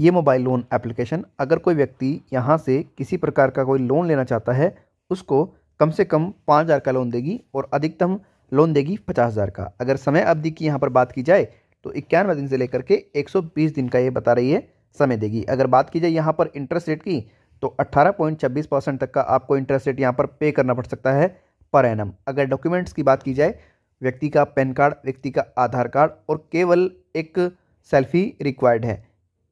ये mobile loan application अगर कोई व्यक्ति यहाँ से किसी प्रकार का कोई लोन लेना चाहता है उसको कम से कम पाँच हज़ार का लोन देगी और अधिकतम लोन देगी पचास हज़ार का अगर समय अवधि की यहाँ पर बात की जाए तो इक्यानवे दिन से लेकर के एक सौ बीस दिन का ये बता रही है समय देगी अगर बात की जाए यहाँ पर इंटरेस्ट रेट की तो अट्ठारह पॉइंट छब्बीस परसेंट तक का आपको इंटरेस्ट रेट यहाँ पर पे करना पड़ सकता है पर एनम अगर डॉक्यूमेंट्स की बात की जाए व्यक्ति का पैन कार्ड व्यक्ति का आधार कार्ड और केवल एक सेल्फी रिक्वायर्ड है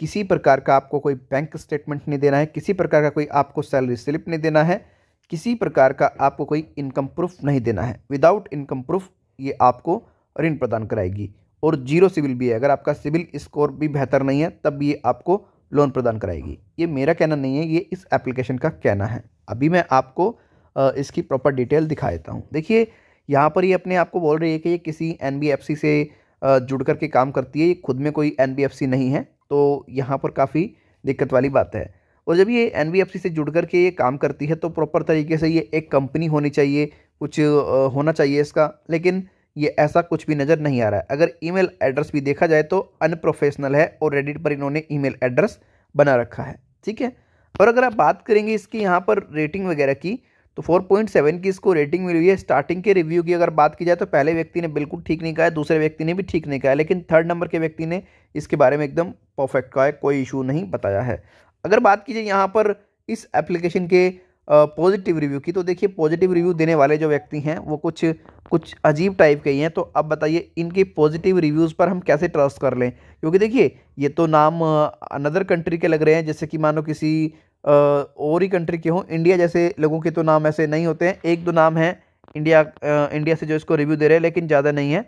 किसी प्रकार का आपको कोई बैंक स्टेटमेंट नहीं देना है किसी प्रकार का कोई आपको सैलरी स्लिप नहीं देना है किसी प्रकार का आपको कोई इनकम प्रूफ नहीं देना है विदाउट इनकम प्रूफ ये आपको ऋण प्रदान कराएगी और जीरो सिविल भी है अगर आपका सिविल स्कोर भी बेहतर नहीं है तब ये आपको लोन प्रदान कराएगी ये मेरा कहना नहीं है ये इस एप्लीकेशन का कहना है अभी मैं आपको इसकी प्रॉपर डिटेल दिखा देता हूँ देखिए यहाँ पर ये अपने आप को बोल रही है कि ये किसी एन से जुड़ करके काम करती है ये खुद में कोई एन नहीं है तो यहाँ पर काफ़ी दिक्कत वाली बात है और जब ये एन से जुड़ कर के ये काम करती है तो प्रॉपर तरीके से ये एक कंपनी होनी चाहिए कुछ होना चाहिए इसका लेकिन ये ऐसा कुछ भी नज़र नहीं आ रहा है अगर ईमेल एड्रेस भी देखा जाए तो अनप्रोफेशनल है और रेडिट पर इन्होंने ईमेल एड्रेस बना रखा है ठीक है और अगर आप बात करेंगे इसकी यहाँ पर रेटिंग वगैरह की तो 4.7 की इसको रेटिंग मिली हुई है स्टार्टिंग के रिव्यू की अगर बात की जाए तो पहले व्यक्ति ने बिल्कुल ठीक नहीं कहा है दूसरे व्यक्ति ने भी ठीक नहीं कहा है लेकिन थर्ड नंबर के व्यक्ति ने इसके बारे में एकदम परफेक्ट कहा है कोई इशू नहीं बताया है अगर बात की जाए यहाँ पर इस एप्लीकेशन के पॉजिटिव रिव्यू की तो देखिए पॉजिटिव रिव्यू देने वाले जो व्यक्ति हैं वो कुछ कुछ अजीब टाइप के ही हैं तो अब बताइए इनके पॉजिटिव रिव्यूज़ पर हम कैसे ट्रस्ट कर लें क्योंकि देखिए ये तो नाम अनदर कंट्री के लग रहे हैं जैसे कि मानो किसी और ही कंट्री के हों इंडिया जैसे लोगों के तो नाम ऐसे नहीं होते हैं एक दो नाम हैं इंडिया इंडिया से जो इसको रिव्यू दे रहे हैं लेकिन ज़्यादा नहीं है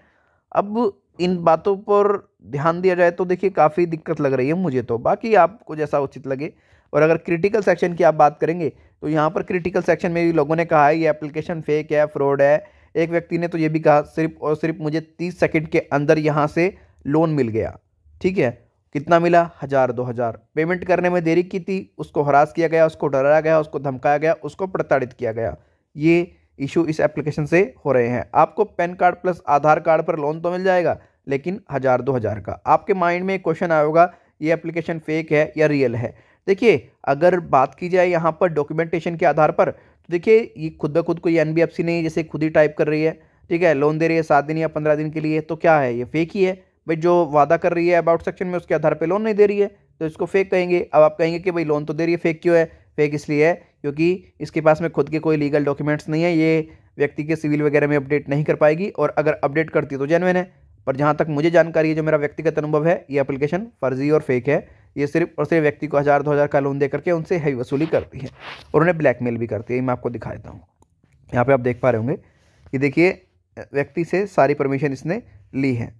अब इन बातों पर ध्यान दिया जाए तो देखिए काफ़ी दिक्कत लग रही है मुझे तो बाकी आपको जैसा उचित लगे और अगर क्रिटिकल सेक्शन की आप बात करेंगे तो यहाँ पर क्रिटिकल सेक्शन में भी लोगों ने कहा है ये एप्लीकेशन फेक है फ्रॉड है एक व्यक्ति ने तो ये भी कहा सिर्फ और सिर्फ मुझे तीस सेकेंड के अंदर यहाँ से लोन मिल गया ठीक है कितना मिला हज़ार दो हज़ार पेमेंट करने में देरी की थी उसको हरास किया गया उसको डराया गया उसको धमकाया गया उसको प्रताड़ित किया गया ये इशू इस एप्लीकेशन से हो रहे हैं आपको PAN card plus Aadhaar card पर लोन तो मिल जाएगा लेकिन हज़ार दो हज़ार का आपके माइंड में क्वेश्चन आया होगा ये एप्लीकेशन फेक है या रियल है देखिए अगर बात की जाए यहाँ पर डॉक्यूमेंटेशन के आधार पर तो देखिए ये खुद ब खुद कोई एन नहीं जैसे खुद ही टाइप कर रही है ठीक है लोन दे रही है सात दिन या पंद्रह दिन के लिए तो क्या है ये फेक ही है भाई जो वादा कर रही है अबाउट सेक्शन में उसके आधार पर लोन नहीं दे रही है तो इसको फेक कहेंगे अब आप कहेंगे कि भाई लोन तो दे रही है फेक क्यों है फेक इसलिए है क्योंकि इसके पास में खुद के कोई लीगल डॉक्यूमेंट्स नहीं है ये व्यक्ति के सिविल वगैरह में अपडेट नहीं कर पाएगी और अगर अपडेट करती है तो जेनविन है पर जहाँ तक मुझे जानकारी है जो मेरा व्यक्तिगत अनुभव है ये एप्लीकेशन फर्जी और फेक है ये सिर्फ और सिर्फ व्यक्ति को हज़ार दो हज़ार का लोन दे करके उनसे हैवी वसूली करती है और उन्हें ब्लैकमेल भी करती है मैं आपको दिखा देता हूँ यहाँ पर आप देख पा रहे होंगे कि देखिए व्यक्ति से सारी परमिशन इसने ली है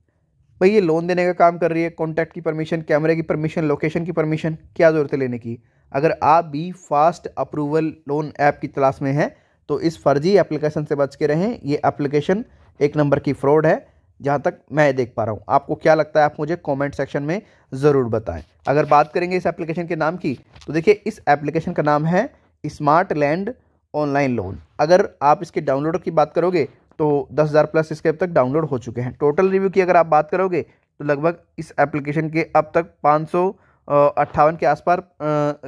भाई ये लोन देने का काम कर रही है कॉन्टैक्ट की परमिशन कैमरे की परमिशन लोकेशन की परमिशन क्या ज़रूरत है लेने की अगर आप भी फास्ट अप्रूवल लोन ऐप की तलाश में हैं तो इस फर्जी एप्लीकेशन से बच के रहें ये एप्लीकेशन एक नंबर की फ्रॉड है जहाँ तक मैं देख पा रहा हूँ आपको क्या लगता है आप मुझे कमेंट सेक्शन में ज़रूर बताएं अगर बात करेंगे इस एप्लीकेशन के नाम की तो देखिए इस एप्लीकेशन का नाम है स्मार्ट लैंड ऑनलाइन लोन अगर आप इसके डाउनलोड की बात करोगे तो दस हज़ार प्लस इसके अब तक डाउनलोड हो चुके हैं टोटल रिव्यू की अगर आप बात करोगे तो लगभग इस एप्लीकेशन के अब तक पाँच सौ अट्ठावन के आसपास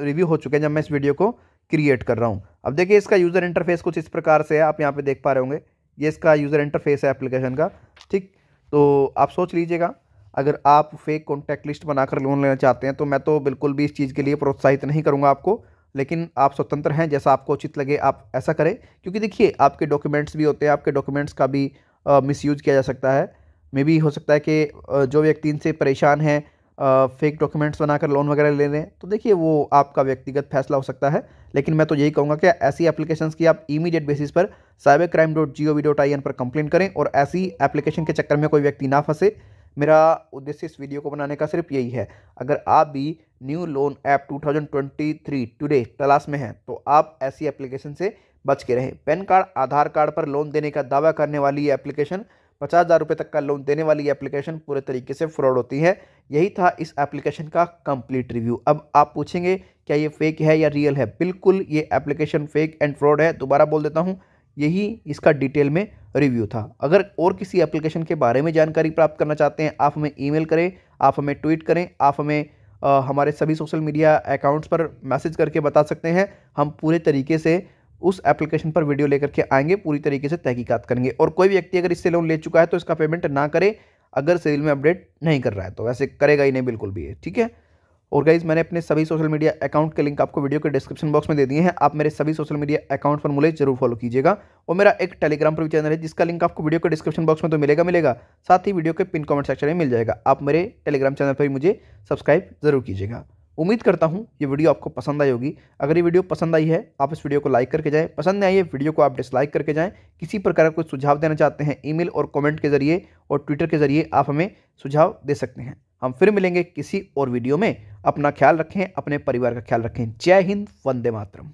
रिव्यू हो चुके हैं जब मैं इस वीडियो को क्रिएट कर रहा हूँ अब देखिए इसका यूज़र इंटरफेस कुछ इस प्रकार से है आप यहाँ पे देख पा रहे होंगे ये इसका यूज़र इंटरफेस है एप्लीकेशन का ठीक तो आप सोच लीजिएगा अगर आप फेक कॉन्टैक्ट लिस्ट बनाकर लोन लेना चाहते हैं तो मैं तो बिल्कुल भी इस चीज़ के लिए प्रोत्साहित नहीं करूँगा आपको लेकिन आप स्वतंत्र हैं जैसा आपको उचित लगे आप ऐसा करें क्योंकि देखिए आपके डॉक्यूमेंट्स भी होते हैं आपके डॉक्यूमेंट्स का भी मिसयूज किया जा सकता है मे भी हो सकता है कि जो व्यक्ति इनसे परेशान है फेक डॉक्यूमेंट्स बनाकर लोन वगैरह ले लें तो देखिए वो आपका व्यक्तिगत फैसला हो सकता है लेकिन मैं तो यही कहूँगा कि ऐसी एप्लीकेशंस की आप इमीडिएट बेसिस पर cyber crime dot G O V dot I N पर कंप्लेन करें और ऐसी एप्लीकेशन के चक्कर में कोई व्यक्ति ना फंसे मेरा उद्देश्य इस वीडियो को बनाने का सिर्फ यही है अगर आप भी न्यू लोन ऐप 2023 टुडे तलाश में हैं तो आप ऐसी एप्लीकेशन से बच के रहें पैन कार्ड आधार कार्ड पर लोन देने का दावा करने वाली ये एप्लीकेशन पचास हज़ार रुपये तक का लोन देने वाली एप्लीकेशन पूरे तरीके से फ्रॉड होती है यही था इस एप्लीकेशन का कंप्लीट रिव्यू अब आप पूछेंगे क्या ये फेक है या रियल है बिल्कुल ये एप्लीकेशन फेक एंड फ्रॉड है दोबारा बोल देता हूँ यही इसका डिटेल में रिव्यू था अगर और किसी एप्लीकेशन के बारे में जानकारी प्राप्त करना चाहते हैं आप हमें ईमेल करें आप हमें ट्वीट करें आप हमें आ, हमारे सभी सोशल मीडिया अकाउंट्स पर मैसेज करके बता सकते हैं हम पूरे तरीके से उस एप्लीकेशन पर वीडियो लेकर के आएंगे पूरी तरीके से तहकीकात करेंगे और कोई व्यक्ति अगर इससे लोन ले चुका है तो इसका पेमेंट ना करे अगर सेल में अपडेट नहीं कर रहा है तो वैसे करेगा ही नहीं बिल्कुल भी ठीक है और गाइज मैंने अपने सभी सोशल मीडिया अकाउंट के लिंक आपको वीडियो के डिस्क्रिप्शन बॉक्स में दे दिए हैं आप मेरे सभी सोशल मीडिया अकाउंट पर मुझे जरूर फॉलो कीजिएगा और मेरा एक टेलीग्राम पर भी चैनल है जिसका लिंक आपको वीडियो के डिस्क्रिप्शन बॉक्स में तो मिलेगा मिलेगा साथ ही वीडियो के पिन कमेंट सेक्शन में मिल जाएगा आप मेरे टेलीग्राम चैनल पर भी मुझे सब्सक्राइब जरूर कीजिएगा उम्मीद करता हूँ ये वीडियो आपको पसंद आई होगी अगर ये वीडियो पसंद आई है आप इस वीडियो को लाइक करके जाएँ पसंद नहीं आई है वीडियो को आप डिसलाइक करके जाएँ किसी प्रकार का कोई सुझाव देना चाहते हैं ईमेल और कमेंट के जरिए और ट्विटर के जरिए आप हमें सुझाव दे सकते हैं हम फिर मिलेंगे किसी और वीडियो में अपना ख्याल रखें अपने परिवार का ख्याल रखें जय हिंद वंदे मातरम